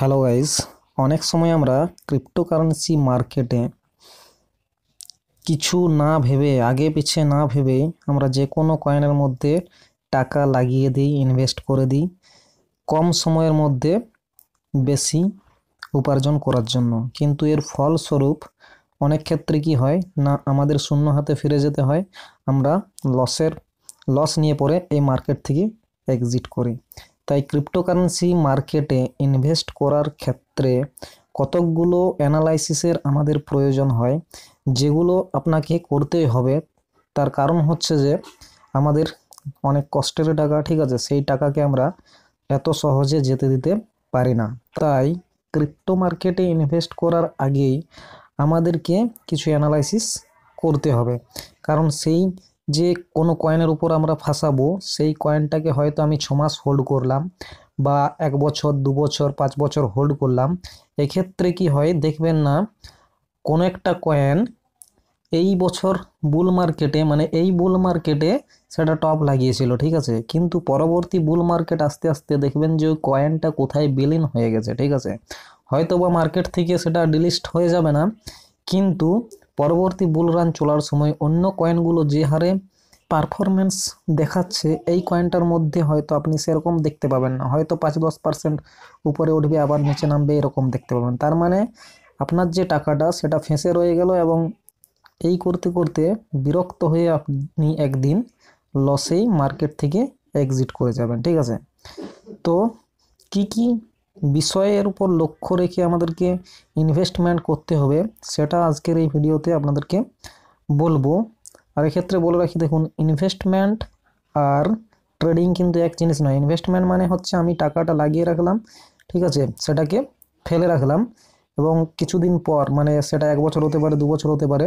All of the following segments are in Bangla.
হ্যালো গাইস অনেক সময় আমরা ক্রিপ্টোকারেন্সি মার্কেটে কিছু না ভেবে আগে পিছিয়ে না ভেবে আমরা যে কোনো কয়েনের মধ্যে টাকা লাগিয়ে দিই ইনভেস্ট করে দিই কম সময়ের মধ্যে বেশি উপার্জন করার জন্য কিন্তু এর ফলস্বরূপ অনেক ক্ষেত্রে কি হয় না আমাদের শূন্য হাতে ফিরে যেতে হয় আমরা লসের লস নিয়ে পরে এই মার্কেট থেকে এক্সিট করি তাই ক্রিপ্টোকারেন্সি মার্কেটে ইনভেস্ট করার ক্ষেত্রে কতকগুলো অ্যানালাইসিসের আমাদের প্রয়োজন হয় যেগুলো আপনাকে করতেই হবে তার কারণ হচ্ছে যে আমাদের অনেক কষ্টের টাকা ঠিক আছে সেই টাকাকে আমরা এত সহজে যেতে দিতে পারি না তাই ক্রিপ্টো মার্কেটে ইনভেস্ট করার আগেই আমাদেরকে কিছু অ্যানালাইসিস করতে হবে কারণ সেই যে কোনো কয়েনের উপর আমরা ফাঁসাবো সেই কয়েনটাকে হয়তো আমি ছমাস হোল্ড করলাম বা এক বছর দু বছর পাঁচ বছর হোল্ড করলাম এক্ষেত্রে কি হয় দেখবেন না কোনো একটা কয়েন এই বছর বুল মার্কেটে মানে এই বুল মার্কেটে সেটা টপ লাগিয়েছিল ঠিক আছে কিন্তু পরবর্তী বুল মার্কেট আস্তে আস্তে দেখবেন যে কয়েনটা কোথায় বিলীন হয়ে গেছে ঠিক আছে হয়তো বা মার্কেট থেকে সেটা ডিলিস্ট হয়ে যাবে না কিন্তু পরবর্তী বুল রান চলার সময় অন্য কয়েনগুলো যে হারে পারফরমেন্স দেখাচ্ছে এই কয়েনটার মধ্যে হয়তো আপনি সেরকম দেখতে পাবেন না হয়তো পাঁচ দশ পার্সেন্ট উপরে উঠবে আবার নিচে নামবে এরকম দেখতে পাবেন তার মানে আপনার যে টাকাটা সেটা ফেঁসে রয়ে গেল এবং এই করতে করতে বিরক্ত হয়ে আপনি একদিন লসেই মার্কেট থেকে এক্সিট করে যাবেন ঠিক আছে তো কি কি বিষয়ের উপর লক্ষ্য রেখে আমাদেরকে ইনভেস্টমেন্ট করতে হবে সেটা আজকের এই ভিডিওতে আপনাদেরকে বলবো আর এক্ষেত্রে বলে রাখি দেখুন ইনভেস্টমেন্ট আর ট্রেডিং কিন্তু এক জিনিস নয় ইনভেস্টমেন্ট মানে হচ্ছে আমি টাকাটা লাগিয়ে রাখলাম ঠিক আছে সেটাকে ফেলে রাখলাম এবং কিছুদিন পর মানে সেটা এক বছর হতে পারে দু বছর হতে পারে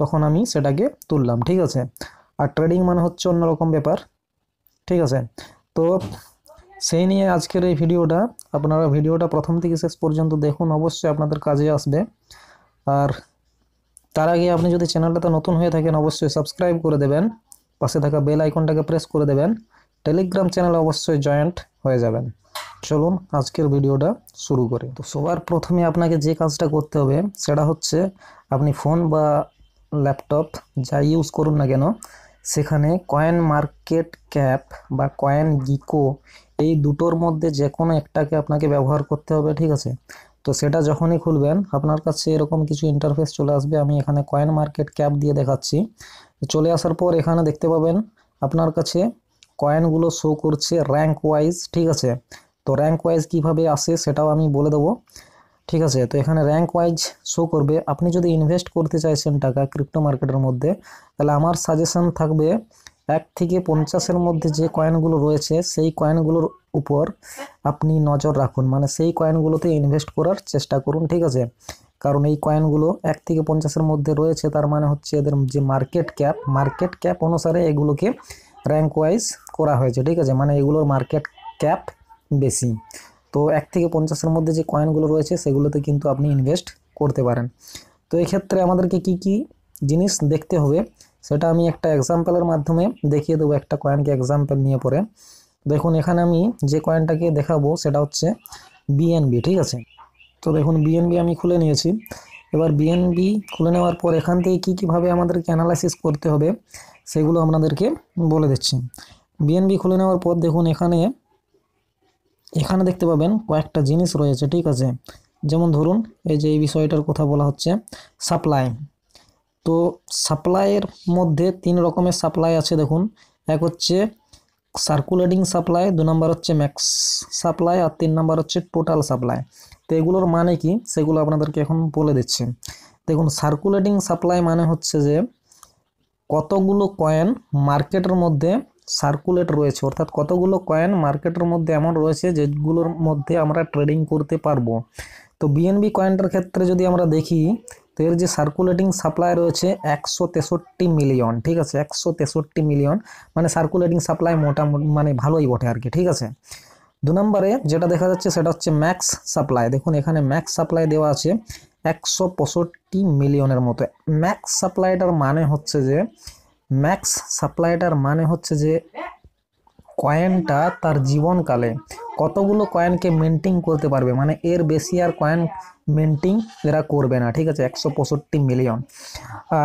তখন আমি সেটাকে তুললাম ঠিক আছে আর ট্রেডিং মানে হচ্ছে অন্যরকম ব্যাপার ঠিক আছে তো সেই নিয়ে আজকের এই ভিডিওটা আপনারা ভিডিওটা প্রথম থেকে শেষ পর্যন্ত দেখুন অবশ্যই আপনাদের কাজে আসবে আর তার আগে আপনি যদি চ্যানেলটাতে নতুন হয়ে থাকেন অবশ্যই সাবস্ক্রাইব করে দেবেন পাশে থাকা বেল আইকনটাকে প্রেস করে দেবেন টেলিগ্রাম চ্যানেল অবশ্যই জয়েন্ট হয়ে যাবেন চলুন আজকের ভিডিওটা শুরু করি তো সবার প্রথমে আপনাকে যে কাজটা করতে হবে সেটা হচ্ছে আপনি ফোন বা ল্যাপটপ যা ইউজ করুন না কেন সেখানে কয়েন মার্কেট ক্যাপ বা কয়েন গিকো এই দুটোর মধ্যে যে কোনো একটাকে আপনাকে ব্যবহার করতে হবে ঠিক আছে তো সেটা যখনই খুলবেন আপনার কাছে এরকম কিছু ইন্টারফেস চলে আসবে আমি এখানে কয়েন মার্কেট ক্যাপ দিয়ে দেখাচ্ছি চলে আসার পর এখানে দেখতে পাবেন আপনার কাছে কয়েনগুলো শো করছে র্যাঙ্ক ওয়াইজ ঠিক আছে তো র্যাঙ্ক ওয়াইজ কীভাবে আসে সেটাও আমি বলে দেবো ঠিক আছে তো এখানে র্যাঙ্ক ওয়াইজ শো করবে আপনি যদি ইনভেস্ট করতে চাইছেন টাকা ক্রিপ্টো মার্কেটের মধ্যে তাহলে আমার সাজেশন থাকবে এক থেকে পঞ্চাশের মধ্যে যে কয়েনগুলো রয়েছে সেই কয়েনগুলোর উপর আপনি নজর রাখুন মানে সেই কয়েনগুলোতে ইনভেস্ট করার চেষ্টা করুন ঠিক আছে কারণ এই কয়েনগুলো এক থেকে পঞ্চাশের মধ্যে রয়েছে তার মানে হচ্ছে এদের যে মার্কেট ক্যাপ মার্কেট ক্যাপ অনুসারে এগুলোকে র্যাঙ্ক ওয়াইজ করা হয়েছে ঠিক আছে মানে এগুলোর মার্কেট ক্যাপ বেশি তো এক থেকে পঞ্চাশের মধ্যে যে কয়েনগুলো রয়েছে সেগুলোতে কিন্তু আপনি ইনভেস্ট করতে পারেন তো এক্ষেত্রে আমাদেরকে কি কি জিনিস দেখতে হবে সেটা আমি একটা এক্সাম্পলের মাধ্যমে দেখিয়ে দেবো একটা কয়েনকে এক্সাম্পল নিয়ে পরে দেখুন এখানে আমি যে কয়েনটাকে দেখাবো সেটা হচ্ছে বিএনবি ঠিক আছে তো দেখুন বিএনবি আমি খুলে নিয়েছি এবার বিএনবি খুলে নেওয়ার পর এখান থেকে কী কীভাবে আমাদেরকে অ্যানালাইসিস করতে হবে সেগুলো আপনাদেরকে বলে দিচ্ছি বিএনবি খুলে নেওয়ার পর দেখুন এখানে এখানে দেখতে পাবেন কয়েকটা জিনিস রয়েছে ঠিক আছে যেমন ধরুন এই যে এই বিষয়টার কথা বলা হচ্ছে সাপ্লাই তো সাপ্লাইয়ের মধ্যে তিন রকমের সাপ্লাই আছে দেখুন এক হচ্ছে সার্কুলেটিং সাপ্লাই দু নম্বর হচ্ছে ম্যাক্স সাপ্লাই আর তিন নম্বর হচ্ছে টোটাল সাপ্লাই তো এগুলোর মানে কি সেগুলো আপনাদেরকে এখন বলে দিচ্ছি দেখুন সার্কুলেটিং সাপ্লাই মানে হচ্ছে যে কতগুলো কয়েন মার্কেটের মধ্যে সার্কুলেট রয়েছে অর্থাৎ কতগুলো কয়েন মার্কেটের মধ্যে এমন রয়েছে যেগুলোর মধ্যে আমরা ট্রেডিং করতে পারবো তো বিএনবি কয়েনটার ক্ষেত্রে যদি আমরা দেখি তো এর যে সার্কুলেটিং সাপ্লাই রয়েছে একশো তেষট্টি মিলিয়ন ঠিক আছে একশো তেষট্টি মিলিয়ন মানে সার্কুলেটিং সাপ্লাই মোটামুটি মানে ভালোই বটে আর কি ঠিক আছে দু নম্বরে যেটা দেখা যাচ্ছে সেটা হচ্ছে ম্যাক্স সাপ্লাই দেখুন এখানে ম্যাক্স সাপ্লাই দেওয়া আছে একশো পঁয়ষট্টি মিলিয়নের মতো ম্যাক্স সাপ্লাইটার মানে হচ্ছে যে ম্যাক্স সাপ্লাইটার মানে হচ্ছে যে কয়েনটা তার জীবনকালে কতগুলো কয়েনকে মেন্টিং করতে পারবে মানে এর বেশি আর কয়েন মেন্টিং এরা করবে না ঠিক আছে একশো পঁয়ষট্টি মিলিয়ন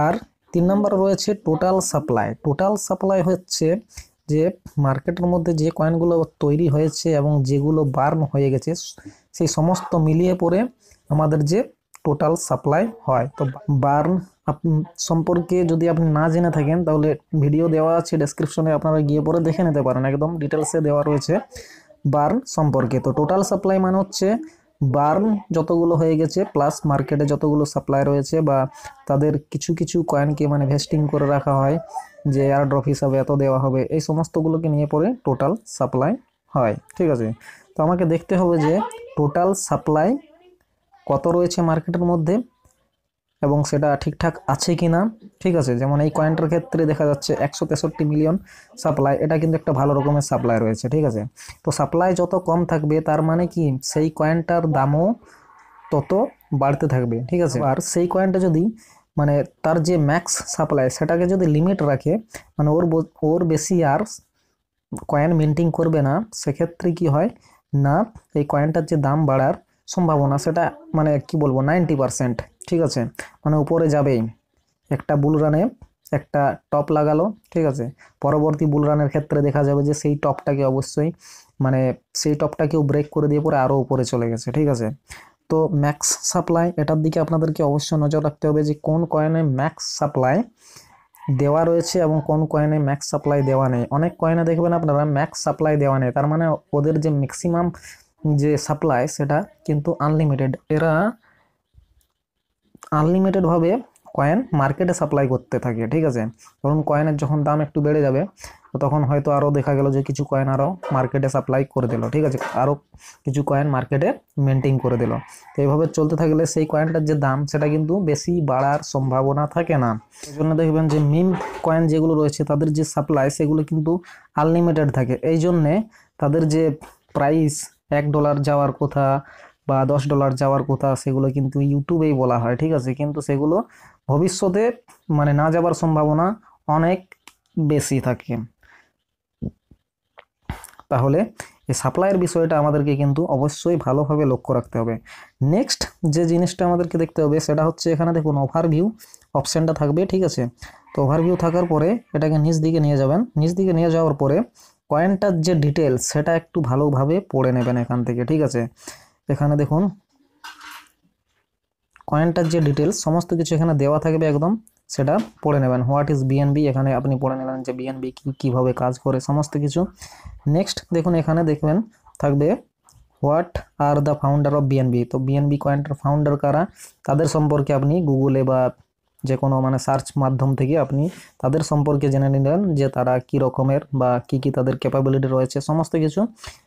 আর তিন নম্বর রয়েছে টোটাল সাপ্লাই টোটাল সাপ্লাই হচ্ছে যে মার্কেটের মধ্যে যে কয়েনগুলো তৈরি হয়েছে এবং যেগুলো বার্ন হয়ে গেছে সেই সমস্ত মিলিয়ে পড়ে আমাদের যে টোটাল সাপ্লাই হয় তো বার্ন সম্পর্কে যদি আপনি না জেনে থাকেন তাহলে ভিডিও দেওয়া আছে ডেসক্রিপশনে আপনারা গিয়ে পরে দেখে নিতে পারেন একদম ডিটেলসে দেওয়া রয়েছে বার্ন সম্পর্কে তো টোটাল সাপ্লাই মানে হচ্ছে বার্ন যতগুলো হয়ে গেছে প্লাস মার্কেটে যতগুলো সাপ্লাই রয়েছে বা তাদের কিছু কিছু কয়েনকে মানে ভেস্টিং করে রাখা হয় যে এয়ার ড্রপ হিসাবে এত দেওয়া হবে এই সমস্তগুলোকে নিয়ে পরে টোটাল সাপ্লাই হয় ঠিক আছে তো আমাকে দেখতে হবে যে টোটাল সাপ্লাই কত রয়েছে মার্কেটের মধ্যে এবং সেটা ঠিকঠাক আছে কি না ঠিক আছে যেমন এই কয়েনটার ক্ষেত্রে দেখা যাচ্ছে একশো তেষট্টি মিলিয়ন সাপ্লাই এটা কিন্তু একটা ভালো রকমের সাপ্লাই রয়েছে ঠিক আছে তো সাপ্লাই যত কম থাকবে তার মানে কি সেই কয়েনটার দামও তত বাড়তে থাকবে ঠিক আছে আর সেই কয়েনটা যদি মানে তার যে ম্যাক্স সাপ্লাই সেটাকে যদি লিমিট রাখে মানে ওর ওর বেশি আর কয়েন মেনটেন করবে না সেক্ষেত্রে কি হয় না এই কয়েনটার যে দাম বাড়ার সম্ভাবনা সেটা মানে কি বলবো নাইনটি পারসেন্ট ঠিক আছে মানে উপরে যাবেই একটা বুল রানে একটা টপ লাগালো ঠিক আছে পরবর্তী বুল রানের ক্ষেত্রে দেখা যাবে যে সেই টপটাকে অবশ্যই মানে সেই টপটাকেও ব্রেক করে দিয়ে পরে আরও উপরে চলে গেছে ঠিক আছে তো ম্যাক্স সাপ্লাই এটার দিকে আপনাদেরকে অবশ্যই নজর রাখতে হবে যে কোন কয়েনে ম্যাক্স সাপ্লাই দেওয়া রয়েছে এবং কোন কয়েনে ম্যাক্স সাপ্লাই দেওয়া নেই অনেক কয়েনে দেখবেন আপনারা ম্যাক্স সাপ্লাই দেওয়া নেই তার মানে ওদের যে ম্যাক্সিমাম যে সাপ্লাই সেটা কিন্তু আনলিমিটেড এরা আনলিমিটেডভাবে কয়েন মার্কেটে সাপ্লাই করতে থাকে ঠিক আছে ধরুন কয়েনের যখন দাম একটু বেড়ে যাবে তখন হয়তো আরও দেখা গেল যে কিছু কয়েন আরও মার্কেটে সাপ্লাই করে দিল ঠিক আছে আরও কিছু কয়েন মার্কেটে মেনটেন করে দিল তো এইভাবে চলতে থাকলে সেই কয়েনটার যে দাম সেটা কিন্তু বেশি বাড়ার সম্ভাবনা থাকে না এই জন্য দেখবেন যে মিম কয়েন যেগুলো রয়েছে তাদের যে সাপ্লাই সেগুলো কিন্তু আনলিমিটেড থাকে এই জন্যে তাদের যে প্রাইস এক ডলার যাওয়ার কথা বা দশ ডলার যাওয়ার কথা সেগুলো কিন্তু ইউটিউবেই বলা হয় ঠিক আছে কিন্তু সেগুলো ভবিষ্যতে মানে না যাবার সম্ভাবনা অনেক বেশি থাকে তাহলে এই সাপ্লাইয়ের বিষয়টা আমাদেরকে কিন্তু অবশ্যই ভালোভাবে লক্ষ্য রাখতে হবে নেক্সট যে জিনিসটা আমাদেরকে দেখতে হবে সেটা হচ্ছে এখানে দেখুন ওভারভিউ অপশানটা থাকবে ঠিক আছে তো ওভারভিউ থাকার পরে এটাকে নিচ দিকে নিয়ে যাবেন নিচ দিকে নিয়ে যাওয়ার পরে কয়েনটার যে ডিটেলস সেটা একটু ভালোভাবে পড়ে নেবেন এখান থেকে ঠিক আছে এখানে দেখুন কয়েনটার যে ডিটেলস সমস্ত কিছু এখানে দেওয়া থাকবে একদম সেটা পড়ে নেবেন হোয়াট ইজ বিএনবি এখানে আপনি পড়ে নেবেন যে বিএনবি কী কীভাবে কাজ করে সমস্ত কিছু নেক্সট দেখুন এখানে দেখবেন থাকবে what are the founder of BNB তো বিএনবি কয়েনটার ফাউন্ডার কারা তাদের সম্পর্কে আপনি গুগলে বা যে কোনো মানে সার্চ মাধ্যম থেকে আপনি তাদের সম্পর্কে জেনে নিলেন যে তারা কি রকমের বা কি কি তাদের ক্যাপাবিলিটি রয়েছে সমস্ত কিছু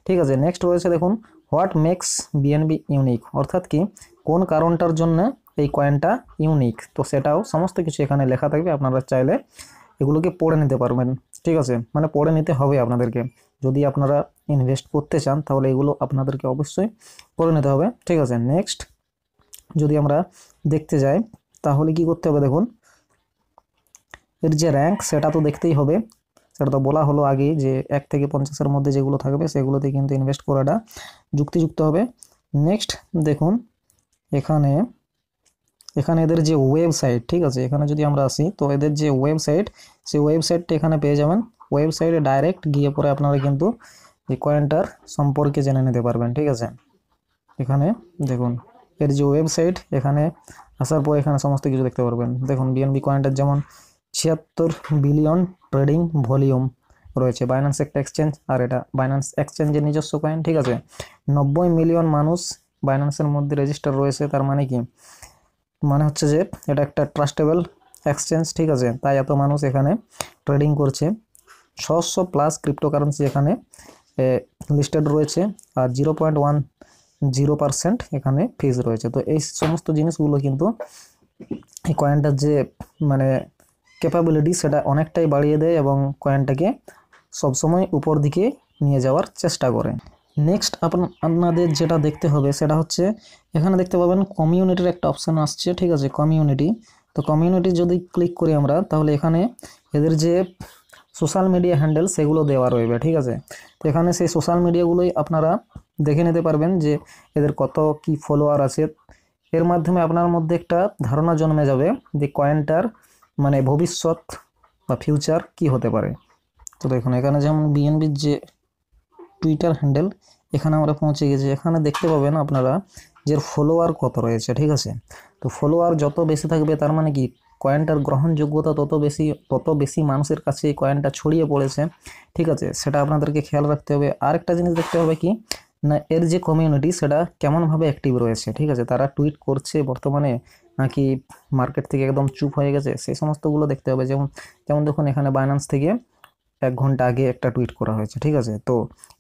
ঠিক আছে নেক্সট রয়েছে দেখুন হোয়াট মেক্স বিএনবি ইউনিক অর্থাৎ কি কোন কারণটার জন্য এই কয়েনটা ইউনিক তো সেটাও সমস্ত কিছু এখানে লেখা থাকবে আপনারা চাইলে এগুলোকে পড়ে নিতে পারবেন ঠিক আছে মানে পড়ে নিতে হবে আপনাদেরকে যদি আপনারা ইনভেস্ট করতে চান তাহলে এগুলো আপনাদেরকে অবশ্যই পড়ে নিতে হবে ঠিক আছে নেক্সট যদি আমরা দেখতে যাই তাহলে কি করতে হবে দেখুন এর যে র্যাঙ্ক সেটা তো দেখতেই হবে সেটা তো বলা হলো আগে যে এক থেকে পঞ্চাশের মধ্যে যেগুলো থাকবে সেগুলোতে কিন্তু ইনভেস্ট করাটা যুক্তিযুক্ত হবে নেক্সট দেখুন এখানে এখানে এদের যে ওয়েবসাইট ঠিক আছে এখানে যদি আমরা আসি তো এদের যে ওয়েবসাইট সেই ওয়েবসাইটটা এখানে পেয়ে যাবেন ওয়েবসাইটে ডাইরেক্ট গিয়ে পরে আপনারা কিন্তু এই কয়েনটার সম্পর্কে জেনে নিতে পারবেন ঠিক আছে এখানে দেখুন এর যে ওয়েবসাইট এখানে আসার পর এখানে সমস্ত কিছু দেখতে পারবেন দেখুন বিএনবি কয়েন্টের যেমন ছিয়াত্তর বিলিয়ন ট্রেডিং ভলিউম রয়েছে বাইন্যান্স একটা এক্সচেঞ্জ আর এটা বাইন্যান্স এক্সচেঞ্জের নিজস্ব কয়েন ঠিক আছে নব্বই মিলিয়ন মানুষ বাইন্যান্সের মধ্যে রেজিস্টার রয়েছে তার মানে কি মানে হচ্ছে যে এটা একটা ট্রাস্টেবল এক্সচেঞ্জ ঠিক আছে তাই এত মানুষ এখানে ট্রেডিং করছে ছশো প্লাস ক্রিপ্টোকারেন্সি এখানে লিস্টেড রয়েছে আর zero point one zero percent এখানে ফিজ রয়েছে তো এই সমস্ত জিনিসগুলো কিন্তু এই কয়েনটার যে মানে ক্যাপাবিলিটি সেটা অনেকটাই বাড়িয়ে দেয় এবং কয়েনটাকে সবসময় উপর দিকে নিয়ে যাওয়ার চেষ্টা করে নেক্সট আপনাদের যেটা দেখতে হবে সেটা হচ্ছে এখানে দেখতে পাবেন কমিউনিটির একটা অপশান আসছে ঠিক আছে কমিউনিটি তো কমিউনিটি যদি ক্লিক করি আমরা তাহলে এখানে এদের যে সোশ্যাল মিডিয়া হ্যান্ডেল সেগুলো দেওয়া রইবে ঠিক আছে তো এখানে সেই সোশ্যাল মিডিয়াগুলোই আপনারা দেখে নিতে পারবেন যে এদের কত কি ফলোয়ার আছে এর মাধ্যমে আপনার মধ্যে একটা ধারণা জন্মে যাবে যে কয়েনটার মানে ভবিষ্যৎ বা ফিউচার কি হতে পারে তো দেখুন এখানে যেমন বিএনবির যে টুইটার হ্যান্ডেল এখানে আমরা পৌঁছে গেছি এখানে দেখতে পাবেন আপনারা যে ফলোয়ার কত রয়েছে ঠিক আছে তো ফলোয়ার যত বেশি থাকবে তার মানে কি কয়েনটার গ্রহণযোগ্যতা তত বেশি তত বেশি মানুষের কাছে কয়েনটা ছড়িয়ে পড়েছে ঠিক আছে সেটা আপনাদেরকে খেয়াল রাখতে হবে আরেকটা জিনিস দেখতে হবে কি না এর যে কমিউনিটি সেটা কেমনভাবে অ্যাক্টিভ রয়েছে ঠিক আছে তারা টুইট করছে বর্তমানে নাকি মার্কেট থেকে একদম চুপ হয়ে গেছে সেই সমস্তগুলো দেখতে হবে যেমন যেমন দেখুন এখানে বাইনান্স থেকে এক ঘন্টা আগে একটা টুইট করা হয়েছে ঠিক আছে তো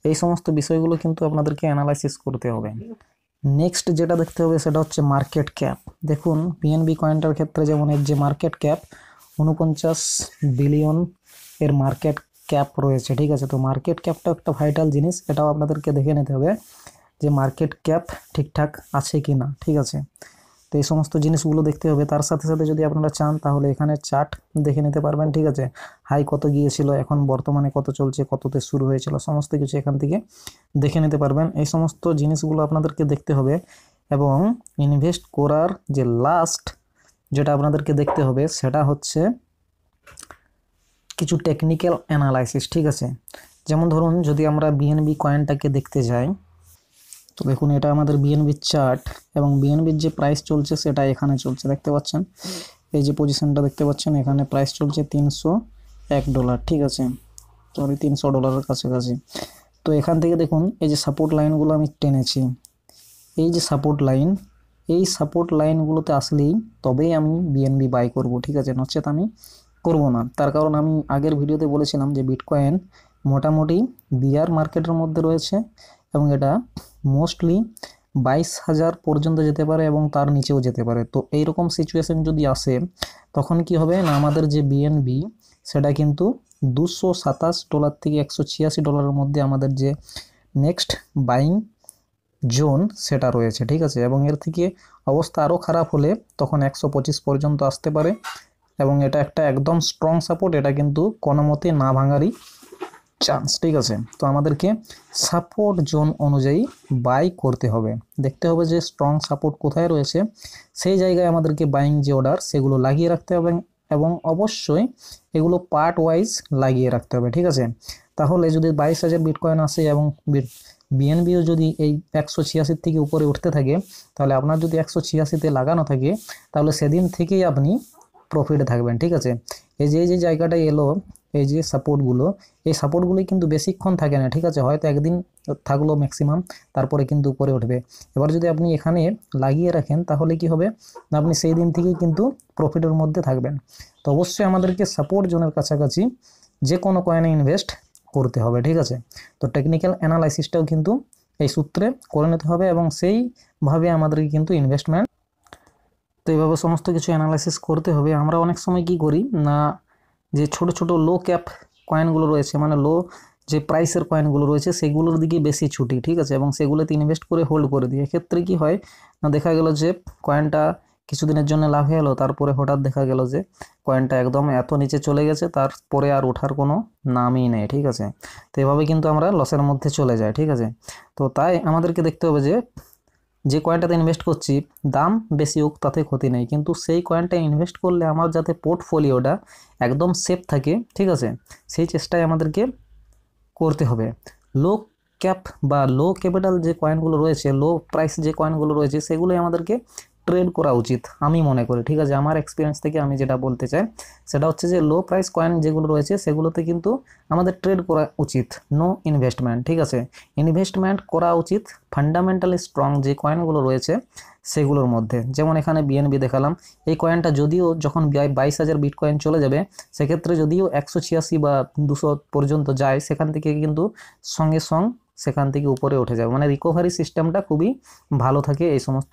এই সমস্ত বিষয়গুলো কিন্তু আপনাদেরকে অ্যানালাইসিস করতে হবে নেক্সট যেটা দেখতে হবে সেটা হচ্ছে মার্কেট ক্যাপ দেখুন পিএনবি কয়েনটার ক্ষেত্রে যেমন এর যে মার্কেট ক্যাপ উনপঞ্চাশ বিলিয়ন এর মার্কেট ক্যাপ রয়েছে ঠিক আছে তো মার্কেট ক্যাপটাও একটা ভাইটাল জিনিস এটাও আপনাদেরকে দেখে নিতে হবে যে মার্কেট ক্যাপ ঠিকঠাক আছে কি না ঠিক আছে তো এই সমস্ত জিনিসগুলো দেখতে হবে তার সাথে সাথে যদি আপনারা চান তাহলে এখানে চার্ট দেখে নিতে পারবেন ঠিক আছে হাই কত গিয়েছিল এখন বর্তমানে কত চলছে কততে শুরু হয়েছিল সমস্ত কিছু এখান থেকে দেখে নিতে পারবেন এই সমস্ত জিনিসগুলো আপনাদেরকে দেখতে হবে এবং ইনভেস্ট করার যে লাস্ট যেটা আপনাদেরকে দেখতে হবে সেটা হচ্ছে কিছু টেকনিক্যাল অ্যানালাইসিস ঠিক আছে যেমন ধরুন যদি আমরা বিএনবি কয়েনটাকে দেখতে যাই তো দেখুন এটা আমাদের বিএনবির চার্ট এবং বিএনবির যে প্রাইস চলছে সেটা এখানে চলছে দেখতে পাচ্ছেন এই যে পজিশনটা দেখতে পাচ্ছেন এখানে প্রাইস চলছে তিনশো এক ডলার ঠিক আছে সরি তিনশো ডলারের কাছাকাছি তো এখান থেকে দেখুন এই যে সাপোর্ট লাইনগুলো আমি টেনেছি এই যে সাপোর্ট লাইন এই সাপোর্ট লাইনগুলোতে আসলেই তবেই আমি বিএনবি বাই করব ঠিক আছে নচেত আমি করব না তার কারণ আমি আগের ভিডিওতে বলেছিলাম যে বিটকয়েন মোটামুটি বিয়ার মার্কেটের মধ্যে রয়েছে এবং এটা মোস্টলি বাইশ হাজার পর্যন্ত যেতে পারে এবং তার নিচেও যেতে পারে তো এইরকম সিচুয়েশন যদি আসে তখন কি হবে না আমাদের যে বিএনবি সেটা কিন্তু দুশো সাতাশ ডলার থেকে একশো ছিয়াশি ডলারের মধ্যে আমাদের যে নেক্সট বাইং জোন সেটা রয়েছে ঠিক আছে এবং এর থেকে অবস্থা আরও খারাপ হলে তখন একশো পঁচিশ পর্যন্ত আসতে পারে এবং এটা একটা একদম স্ট্রং সাপোর্ট এটা কিন্তু কোনো মতে না ভাঙারই চান্স ঠিক আছে তো আমাদেরকে সাপোর্ট জোন অনুযায়ী বাই করতে হবে দেখতে হবে যে স্ট্রং সাপোর্ট কোথায় রয়েছে সেই জায়গায় আমাদেরকে বাইং যে অর্ডার সেগুলো লাগিয়ে রাখতে হবে এবং অবশ্যই এগুলো পার্ট ওয়াইজ লাগিয়ে রাখতে হবে ঠিক আছে তাহলে যদি বাইশ হাজার বিটকয়েন আসে এবং বিএনবিও যদি এই একশো ছিয়াশির থেকে উপরে উঠতে থাকে তাহলে আপনার যদি একশো ছিয়াশিতে লাগানো থাকে তাহলে সেদিন থেকেই আপনি প্রফিটে থাকবেন ঠিক আছে এই যে এই যে জায়গাটা এলো এই যে সাপোর্টগুলো এই সাপোর্টগুলি কিন্তু বেশিক্ষণ থাকে না ঠিক আছে হয়তো একদিন থাকলো ম্যাক্সিমাম তারপরে কিন্তু উপরে উঠবে এবার যদি আপনি এখানে লাগিয়ে রাখেন তাহলে কি হবে না আপনি সেই দিন থেকেই কিন্তু প্রফিটের মধ্যে থাকবেন তো অবশ্যই আমাদেরকে সাপোর্ট জোনের কাছাকাছি যে কোনো কয়েনে ইনভেস্ট করতে হবে ঠিক আছে তো টেকনিক্যাল অ্যানালাইসিসটাও কিন্তু এই সূত্রে করে নিতে হবে এবং সেইভাবে আমাদেরকে কিন্তু ইনভেস্টমেন্ট তো এইভাবে সমস্ত কিছু অ্যানালাইসিস করতে হবে আমরা অনেক সময় কি করি না যে ছোট ছোট লো ক্যাপ কয়েনগুলো রয়েছে মানে লো যে প্রাইসের কয়েনগুলো রয়েছে সেগুলোর দিকে বেশি ছুটি ঠিক আছে এবং সেগুলোতে ইনভেস্ট করে হোল্ড করে দিই এক্ষেত্রে কি হয় না দেখা গেল যে কয়েনটা কিছুদিনের জন্য লাভ হয়ে গেলো তারপরে হঠাৎ দেখা গেল যে কয়েনটা একদম এত নিচে চলে গেছে তারপরে আর ওঠার কোনো নামই নেই ঠিক আছে তো এভাবে কিন্তু আমরা লসের মধ্যে চলে যাই ঠিক আছে তো তাই আমাদেরকে দেখতে হবে যে যে কয়েনটাতে ইনভেস্ট করছি দাম বেশি হোক তাতে ক্ষতি নেই কিন্তু সেই কয়েনটা ইনভেস্ট করলে আমার যাতে পোর্টফোলিওটা একদম সেফ থাকে ঠিক আছে সেই চেষ্টায় আমাদেরকে করতে হবে লো ক্যাপ বা লো ক্যাপিটাল যে কয়েনগুলো রয়েছে লো প্রাইস যে কয়েনগুলো রয়েছে সেগুলোই আমাদেরকে ট্রেড করা উচিত আমি মনে করি ঠিক আছে আমার এক্সপিরিয়েন্স থেকে আমি যেটা বলতে চাই সেটা হচ্ছে যে লো প্রাইস কয়েন যেগুলো রয়েছে সেগুলোতে কিন্তু আমাদের ট্রেড করা উচিত নো ইনভেস্টমেন্ট ঠিক আছে ইনভেস্টমেন্ট করা উচিত ফান্ডামেন্টালি স্ট্রং যে কয়েনগুলো রয়েছে সেগুলোর মধ্যে যেমন এখানে বিএনবি দেখালাম এই কয়েনটা যদিও যখন বাইশ হাজার বিট কয়েন চলে যাবে সেক্ষেত্রে যদিও একশো ছিয়াশি বা দুশো পর্যন্ত যায় সেখান থেকে কিন্তু সঙ্গে সঙ্গ সেখান থেকে উপরে উঠে যাবে মানে রিকভারি সিস্টেমটা খুবই ভালো থাকে এই সমস্ত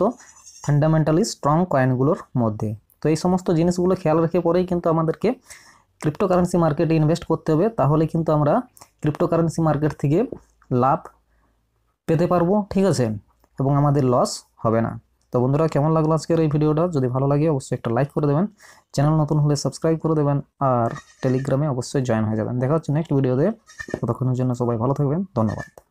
ফান্ডামেন্টালি স্ট্রং কয়েনগুলোর মধ্যে তো এই সমস্ত জিনিসগুলো খেয়াল রেখে পরেই কিন্তু আমাদেরকে ক্রিপ্টোকারেন্সি মার্কেটে ইনভেস্ট করতে হবে তাহলে কিন্তু আমরা ক্রিপ্টোকারেন্সি মার্কেট থেকে লাভ পেতে পারবো ঠিক আছে এবং আমাদের লস হবে না তো বন্ধুরা কেমন লাগলো আজকের এই ভিডিওটা যদি ভালো লাগে অবশ্যই একটা লাইক করে দেবেন চ্যানেল নতুন হলে সাবস্ক্রাইব করে দেবেন আর টেলিগ্রামে অবশ্যই জয়েন হয়ে যাবেন দেখা হচ্ছে নেক্সট ভিডিওতে ততক্ষণের জন্য সবাই ভালো থাকবেন ধন্যবাদ